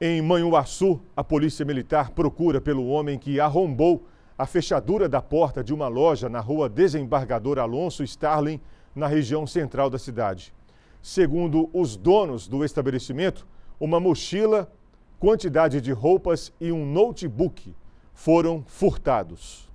Em Manhuaçu, a polícia militar procura pelo homem que arrombou a fechadura da porta de uma loja na rua Desembargador Alonso Starling, na região central da cidade. Segundo os donos do estabelecimento, uma mochila, quantidade de roupas e um notebook foram furtados.